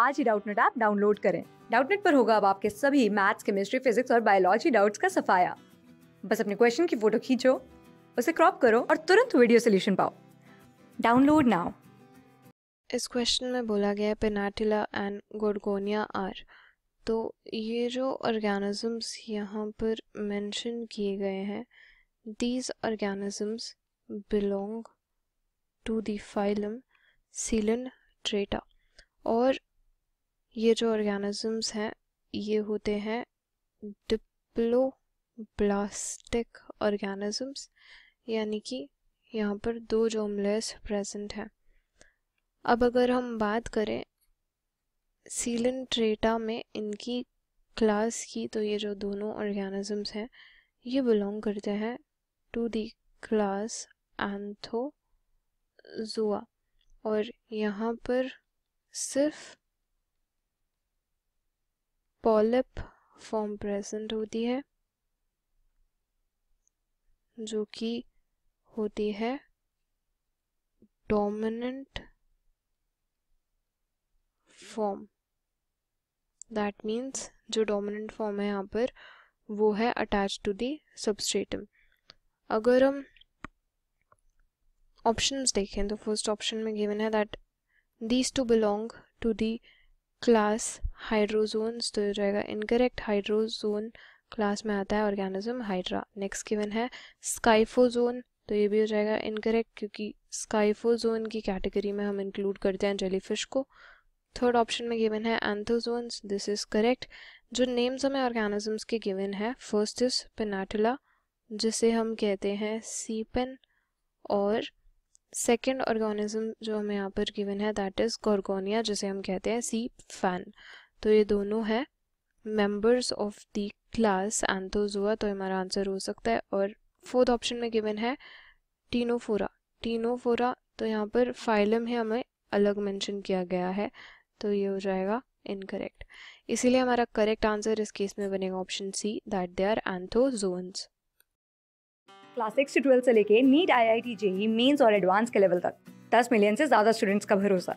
आज ही Doubtnut app download करें डाउटनेट पर होगा अब आपके सभी मैथ्स केमिस्ट्री फिजिक्स और बायोलॉजी डाउट्स का सफाया बस अपने क्वेश्चन की फोटो खींचो उसे क्रॉप करो और तुरंत वीडियो सोल्यूशन पाओ डाउनलोड नाउ इस क्वेश्चन में बोला गया है पेनाटिला एंड गोडगोनिया आर तो ये जो ऑर्गेनिजम्स यहाँ पर मेंशन किए गए हैं these organisms belong to the phylum coelenterata और ये जो ऑर्गेनिजम्स हैं ये होते हैं डिप्लो ब्लास्टिक ऑर्गेनिजम्स यानी कि यहाँ पर दो जोमलेस प्रेजेंट हैं अब अगर हम बात करें सीलन ट्रेटा में इनकी क्लास की तो ये जो दोनों ऑर्गेनिजम्स हैं ये बिलोंग करते हैं टू दी क्लास एंथोजुआ और यहाँ पर सिर्फ पॉलिप फॉर्म प्रेजेंट होती है जो कि होती है डोमिनेंट फॉर्म दैट मीन्स जो डोमिनेंट फॉर्म है यहाँ पर वो है अटैच टू दी सबस्ट्रेटम अगर हम ऑप्शंस देखें तो फर्स्ट ऑप्शन में गिवन है that these two belong to the class hydrozoans तो जाएगा इनकरेक्ट हाइड्रोजोन क्लास में आता है ऑर्गेनिज्म हाइड्रा नेक्स्ट गिवन है स्काइफोजोन तो ये भी हो जाएगा इनकरेक्ट क्योंकि स्काइफोजोन की कैटेगरी में हम इंक्लूड करते हैं जेलीफिश को थर्ड ऑप्शन में गिवन है एंथोजोन्स दिस इज करेक्ट जो नेम्स हमें ऑर्गेनिजम्स के गिवन है फर्स्ट इज पेनाटिला जिसे हम कहते हैं सीपन e और सेकंड ऑर्गेनिज्म जो हमें यहाँ पर गिवन है दैट इज़ गोरगोनिया जिसे हम कहते हैं सी फैन तो ये दोनों है members of the class anthozoa तो हमारा आंसर हो सकता है और फोर्थ ऑप्शन में गिवन है टीनोफोरा टीनोफोरा तो यहाँ पर फाइलम है हमें अलग मेंशन किया गया है तो ये हो जाएगा इनकरेक्ट इसीलिए हमारा करेक्ट आंसर इस केस में बनेगा option C that they are anthozoans class six से ट्वेल्थ से लेके NEET I I T JEE mains और एडवांस के लेवल तक दस मिलियन से ज़्यादा स्टूडेंट्स का भरोसा